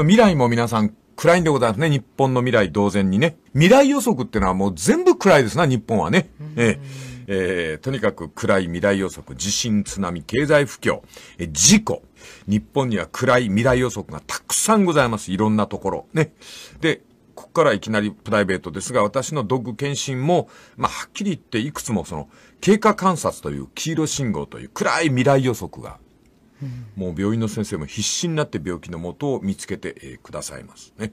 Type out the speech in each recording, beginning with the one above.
未来も皆さん暗いんでございますね。日本の未来同然にね。未来予測ってのはもう全部暗いですな、日本はね。えー、えー、とにかく暗い未来予測、地震、津波、経済不況、えー、事故。日本には暗い未来予測がたくさんございます。いろんなところ。ね。で、ここからいきなりプライベートですが、私のドッグ検診も、まあ、はっきり言っていくつもその、経過観察という黄色信号という暗い未来予測がもう病院の先生も必死になって病気のもとを見つけて、えくださいますね。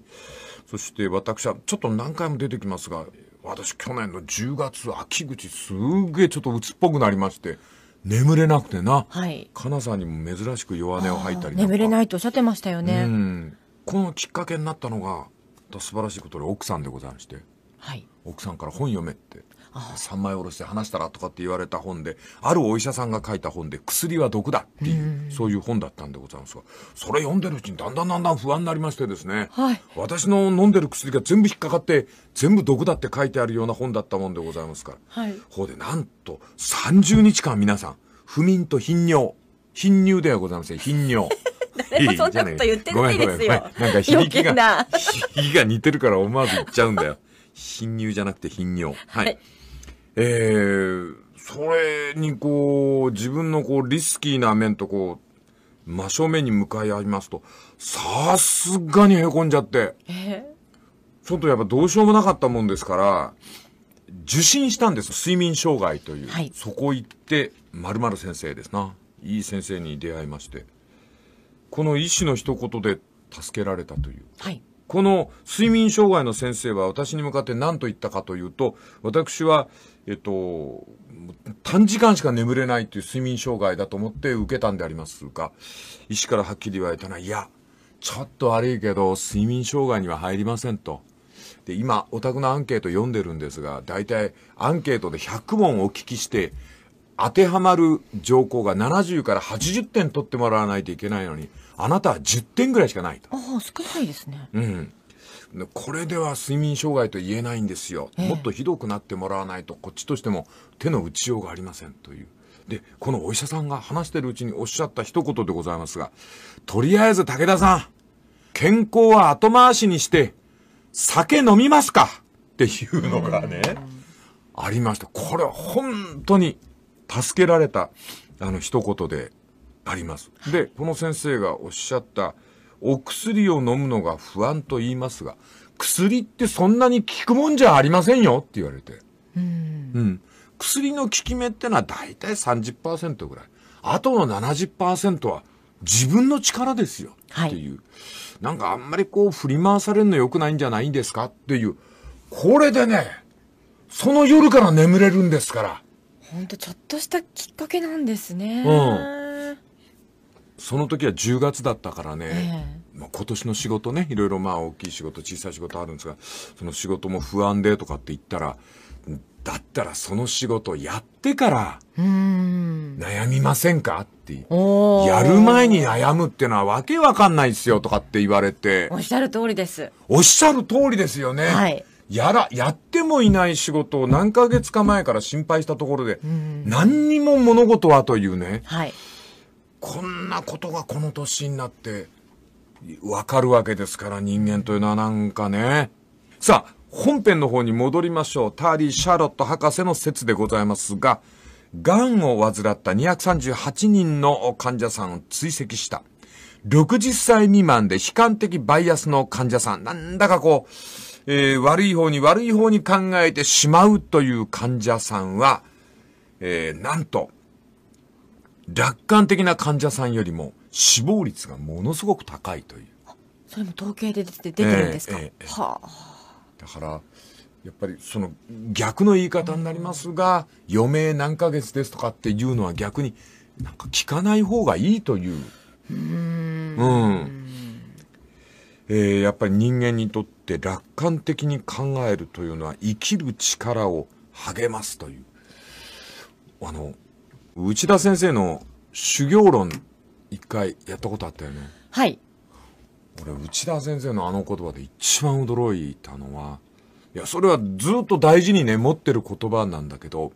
そして私はちょっと何回も出てきますが、私去年の10月秋口すげえちょっと鬱っぽくなりまして、眠れなくてな。はい。かなさんにも珍しく弱音を吐いたり眠れないとおっしゃってましたよね。うん。このきっかけになったのが、素晴らしいことで奥さんでございまして。はい。奥さんから本読めって。三枚おろして話したらとかって言われた本で、あるお医者さんが書いた本で、薬は毒だっていう、そういう本だったんでございますが、それ読んでるうちにだんだんだんだん不安になりましてですね、はい、私の飲んでる薬が全部引っかかって、全部毒だって書いてあるような本だったもんでございますから、はい、ほうでなんと30日間皆さん、不眠と頻尿、頻尿ではございません、頻尿。誰もそんなこと言ってないですよ。なんか響きが、響き が似てるから思わず言っちゃうんだよ。貧乳じゃなくて頻尿。はい、はいえー、それにこう、自分のこう、リスキーな面とこう、真正面に向かい合いますと、さすがに凹んじゃって、えー、ちょっとやっぱどうしようもなかったもんですから、受診したんです。睡眠障害という。はい、そこ行って、まる先生ですな。いい先生に出会いまして。この医師の一言で助けられたという。はい。この睡眠障害の先生は私に向かって何と言ったかというと、私は、えっと、短時間しか眠れないという睡眠障害だと思って受けたんでありますが、医師からはっきり言われたのは、いや、ちょっと悪いけど、睡眠障害には入りませんと。で、今、タクのアンケート読んでるんですが、大体アンケートで100問お聞きして、当てはまる条項が70から80点取ってもらわないといけないのに、あなたは10点ぐらいしかないと。ああ、少ないですね。うん。これでは睡眠障害と言えないんですよ、もっとひどくなってもらわないとこっちとしても手の打ちようがありませんというでこのお医者さんが話してるうちにおっしゃった一言でございますがとりあえず武田さん健康は後回しにして酒飲みますかっていうのがね、ありましたこれは本当に助けられたあの一言であります。で、この先生がおっしゃった、お薬を飲むのが不安と言いますが、薬ってそんなに効くもんじゃありませんよって言われて。うんうん、薬の効き目ってのは大体30%ぐらい。あとの70%は自分の力ですよっていう。はい、なんかあんまりこう振り回されるの良くないんじゃないんですかっていう。これでね、その夜から眠れるんですから。ほんとちょっとしたきっかけなんですね。うん。その時は10月だったからね、えー、まあ、今年の仕事ねいろいろまあ大きい仕事小さい仕事あるんですがその仕事も不安でとかって言ったらだったらその仕事やってから悩みませんかってやる前に悩むってのはわけわかんないですよとかって言われておっしゃる通りですおっしゃる通りですよね、はい、やらやってもいない仕事を何ヶ月か前から心配したところで何にも物事はというね、はいこんなことがこの年になって、わかるわけですから、人間というのはなんかね。さあ、本編の方に戻りましょう。ターリー・シャーロット博士の説でございますが、癌を患った238人の患者さんを追跡した。60歳未満で悲観的バイアスの患者さん。なんだかこう、えー、悪い方に悪い方に考えてしまうという患者さんは、えー、なんと、楽観的な患者さんよりも死亡率がものすごく高いという。それも統計で出て出てるんですか、えええ、はあ、だから、やっぱりその逆の言い方になりますが、余命何ヶ月ですとかっていうのは逆になんか聞かない方がいいという。うん。うん。えー、やっぱり人間にとって楽観的に考えるというのは生きる力を励ますという。あの、内田先生の修行論一回やったことあったよね。はい。俺、内田先生のあの言葉で一番驚いたのは、いや、それはずっと大事にね、持ってる言葉なんだけど、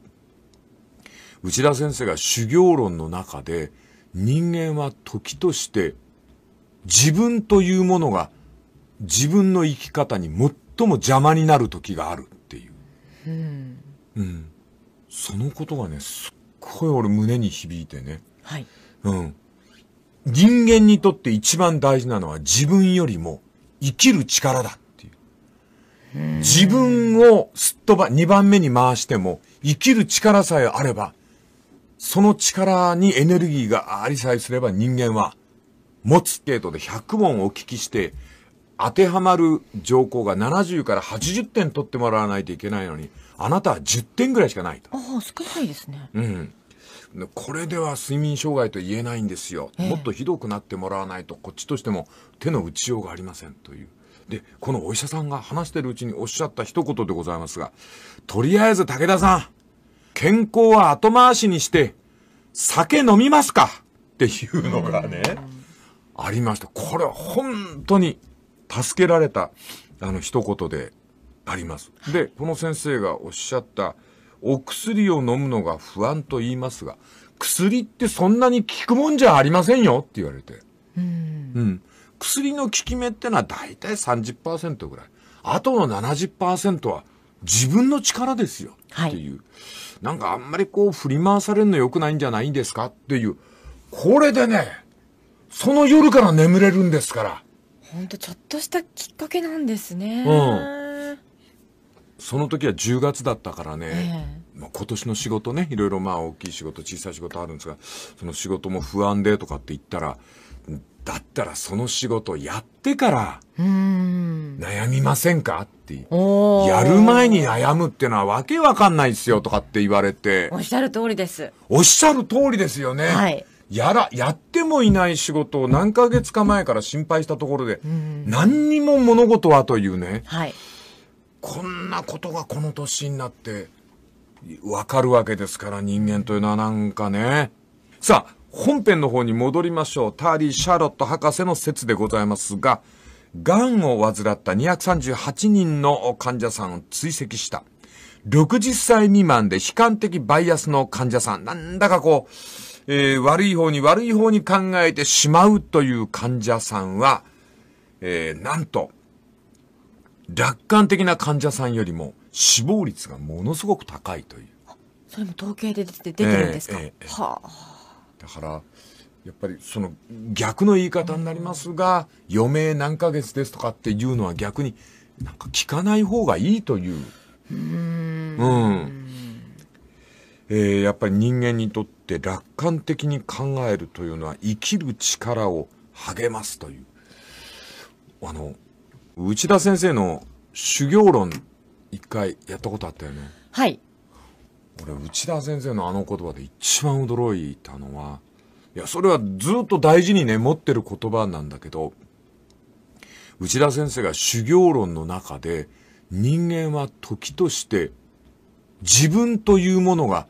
内田先生が修行論の中で、人間は時として自分というものが自分の生き方に最も邪魔になる時があるっていう。うん。うん。そのことがね、すっごい俺胸に響いてね。はい。うん。人間にとって一番大事なのは自分よりも生きる力だっていう。う自分をすっとば、二番目に回しても生きる力さえあれば、その力にエネルギーがありさえすれば人間は持つ程度で100問お聞きして、当てはまる条項が70から80点取ってもらわないといけないのに、あなたは10点ぐらいしかないと。ああ、少ないですね。うん。これでは睡眠障害と言えないんですよ、もっとひどくなってもらわないと、こっちとしても手の打ちようがありませんという。で、このお医者さんが話してるうちにおっしゃった一言でございますが、とりあえず武田さん、健康は後回しにして、酒飲みますかっていうのがね、ありました。これは本当に助けられた、あの一言であります。で、この先生がおっしゃった、お薬を飲むのが不安と言いますが、薬ってそんなに効くもんじゃありませんよって言われて。うん、うん。薬の効き目ってのは大体30%ぐらい。あとの70%は自分の力ですよっていう、はい、なんかあんまりこう振り回されるの良くないんじゃないんですかっていう。これでね、その夜から眠れるんですから。ほんとちょっとしたきっかけなんですね。うん。その時は10月だったからね、えー、今年の仕事ねいろいろまあ大きい仕事小さい仕事あるんですがその仕事も不安でとかって言ったらだったらその仕事やってから悩みませんかってやる前に悩むってのはわけわかんないですよとかって言われておっしゃる通りですおっしゃる通りですよね、はい、やらやってもいない仕事を何ヶ月か前から心配したところで何にも物事はというね、はいこんなことがこの年になって、わかるわけですから、人間というのはなんかね。さあ、本編の方に戻りましょう。ターリー・シャーロット博士の説でございますが、癌を患った238人の患者さんを追跡した。60歳未満で悲観的バイアスの患者さん。なんだかこう、えー、悪い方に悪い方に考えてしまうという患者さんは、えー、なんと、楽観的な患者さんよりも死亡率がものすごく高いという。それも統計で出て出てるんですか、えーえー、はあ、だから、やっぱりその逆の言い方になりますが、余命何ヶ月ですとかっていうのは逆になんか聞かない方がいいという。うん。うん。えー、やっぱり人間にとって楽観的に考えるというのは生きる力を励ますという。あの、内田先生の修行論一回やったことあったよねはい俺内田先生のあの言葉で一番驚いたのはいやそれはずっと大事にね持ってる言葉なんだけど内田先生が修行論の中で人間は時として自分というものが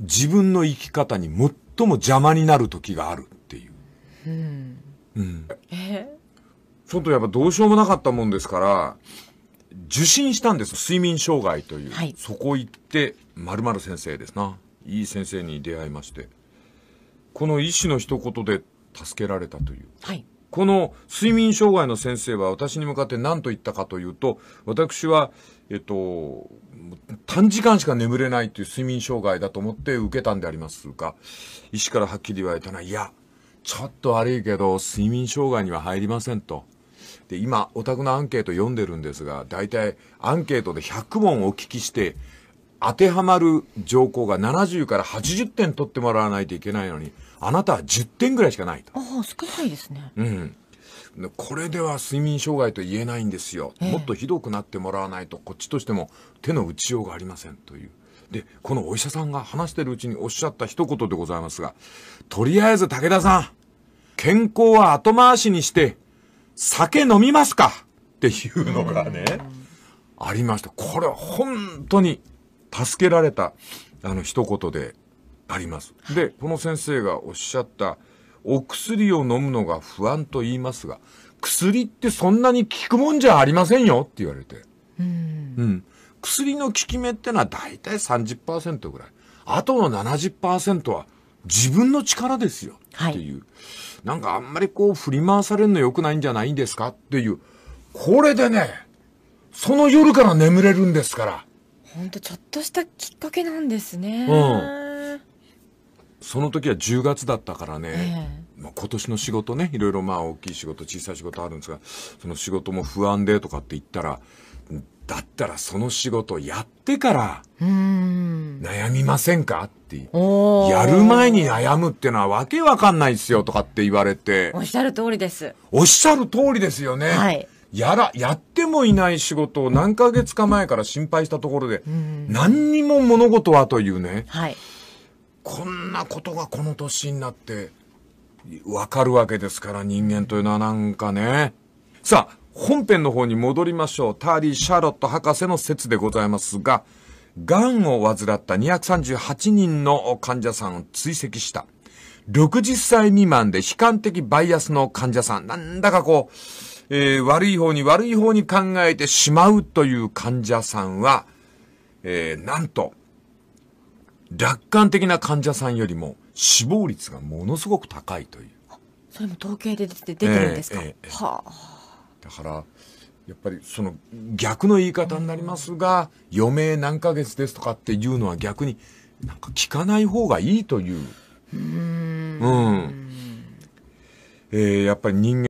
自分の生き方に最も邪魔になる時があるっていう。うん、うん、えちょっとやっぱどうしようもなかったもんですから、受診したんです。睡眠障害という。はい、そこ行って、まるまる先生ですな。いい先生に出会いまして。この医師の一言で助けられたという。はい、この睡眠障害の先生は私に向かって何と言ったかというと、私は、えっと、短時間しか眠れないという睡眠障害だと思って受けたんでありますが、医師からはっきり言われたのは、いや、ちょっと悪いけど、睡眠障害には入りませんと。で今お宅のアンケート読んでるんですが大体アンケートで100問お聞きして当てはまる条項が70から80点取ってもらわないといけないのにあなたは10点ぐらいしかないとああ少ないですねうんこれでは睡眠障害と言えないんですよ、えもっとひどくなってもらわないとこっちとしても手の打ちようがありませんというでこのお医者さんが話してるうちにおっしゃった一言でございますがとりあえず武田さん健康は後回しにして酒飲みますかっていうのがね、ありました。これは本当に助けられた、あの、一言であります。で、この先生がおっしゃった、お薬を飲むのが不安と言いますが、薬ってそんなに効くもんじゃありませんよって言われて。うん、うん。薬の効き目ってのは大体30%ぐらい。あとの70%は自分の力ですよ。っていう、はい、なんかあんまりこう振り回されるの良くないんじゃないんですかっていう、これでね、その夜から眠れるんですから。ほんとちょっとしたきっかけなんですね。うん。その時は10月だったからね、えー、まあ、今年の仕事ね、いろいろまあ大きい仕事、小さい仕事あるんですが、その仕事も不安でとかって言ったら、だったらその仕事やってから悩みませんかってやる前に悩むってのはわけわかんないですよとかって言われておっしゃる通りですおっしゃる通りですよね、はい、やらやってもいない仕事を何ヶ月か前から心配したところで何にも物事はというね、はい、こんなことがこの年になってわかるわけですから人間というのはなんかねさあ本編の方に戻りましょう。ターリー・シャーロット博士の説でございますが、癌を患った238人の患者さんを追跡した。60歳未満で悲観的バイアスの患者さん。なんだかこう、えー、悪い方に悪い方に考えてしまうという患者さんは、えー、なんと、楽観的な患者さんよりも死亡率がものすごく高いという。それも統計で出てるんですか、えーえー、はあ。だから、やっぱりその逆の言い方になりますが、余命何ヶ月ですとかっていうのは逆に、なんか聞かない方がいいという。うん。うん、えー、やっぱり人間